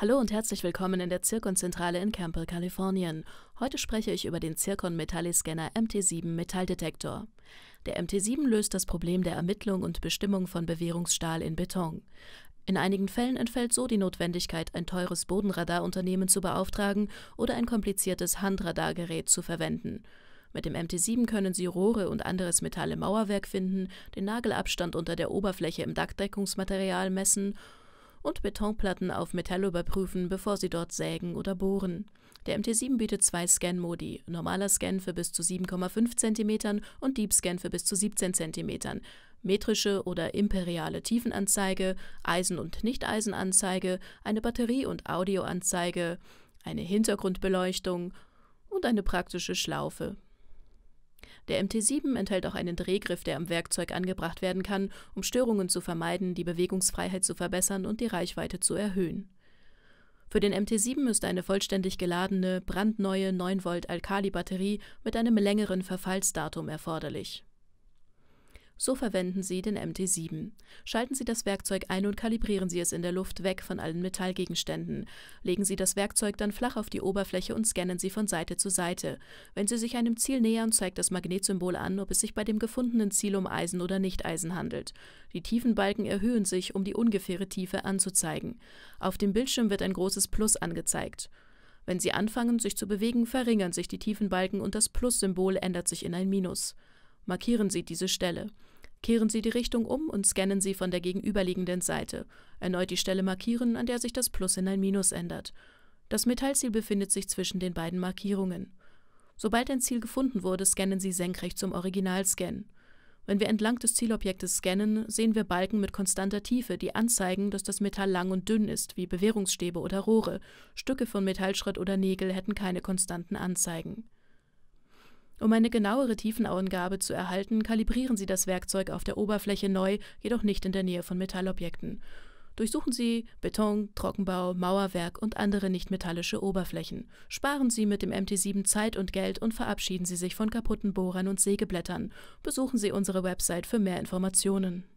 Hallo und herzlich willkommen in der Zirkonzentrale in Campbell, Kalifornien. Heute spreche ich über den Zirkon Metalliscanner MT7 Metalldetektor. Der MT7 löst das Problem der Ermittlung und Bestimmung von Bewährungsstahl in Beton. In einigen Fällen entfällt so die Notwendigkeit, ein teures Bodenradarunternehmen zu beauftragen oder ein kompliziertes Handradargerät zu verwenden. Mit dem MT7 können Sie Rohre und anderes Metall im Mauerwerk finden, den Nagelabstand unter der Oberfläche im Dachdeckungsmaterial messen und Betonplatten auf Metall überprüfen, bevor sie dort sägen oder bohren. Der MT7 bietet zwei Scan-Modi, normaler Scan für bis zu 7,5 cm und Deep Scan für bis zu 17 cm, metrische oder imperiale Tiefenanzeige, Eisen- und Nichteisenanzeige, eine Batterie- und Audioanzeige, eine Hintergrundbeleuchtung und eine praktische Schlaufe der MT7 enthält auch einen Drehgriff, der am Werkzeug angebracht werden kann, um Störungen zu vermeiden, die Bewegungsfreiheit zu verbessern und die Reichweite zu erhöhen. Für den MT7 ist eine vollständig geladene, brandneue 9 Volt Alkali-Batterie mit einem längeren Verfallsdatum erforderlich so verwenden Sie den MT7. Schalten Sie das Werkzeug ein und kalibrieren Sie es in der Luft weg von allen Metallgegenständen. Legen Sie das Werkzeug dann flach auf die Oberfläche und scannen Sie von Seite zu Seite. Wenn Sie sich einem Ziel nähern, zeigt das Magnetsymbol an, ob es sich bei dem gefundenen Ziel um Eisen oder Nicht-Eisen handelt. Die Tiefenbalken erhöhen sich, um die ungefähre Tiefe anzuzeigen. Auf dem Bildschirm wird ein großes Plus angezeigt. Wenn Sie anfangen, sich zu bewegen, verringern sich die Tiefenbalken und das Plus-Symbol ändert sich in ein Minus. Markieren Sie diese Stelle. Kehren Sie die Richtung um und scannen Sie von der gegenüberliegenden Seite. Erneut die Stelle markieren, an der sich das Plus in ein Minus ändert. Das Metallziel befindet sich zwischen den beiden Markierungen. Sobald ein Ziel gefunden wurde, scannen Sie senkrecht zum Originalscan. Wenn wir entlang des Zielobjektes scannen, sehen wir Balken mit konstanter Tiefe, die anzeigen, dass das Metall lang und dünn ist, wie Bewährungsstäbe oder Rohre. Stücke von Metallschritt oder Nägel hätten keine konstanten Anzeigen. Um eine genauere Tiefenangabe zu erhalten, kalibrieren Sie das Werkzeug auf der Oberfläche neu, jedoch nicht in der Nähe von Metallobjekten. Durchsuchen Sie Beton, Trockenbau, Mauerwerk und andere nichtmetallische Oberflächen. Sparen Sie mit dem MT7 Zeit und Geld und verabschieden Sie sich von kaputten Bohrern und Sägeblättern. Besuchen Sie unsere Website für mehr Informationen.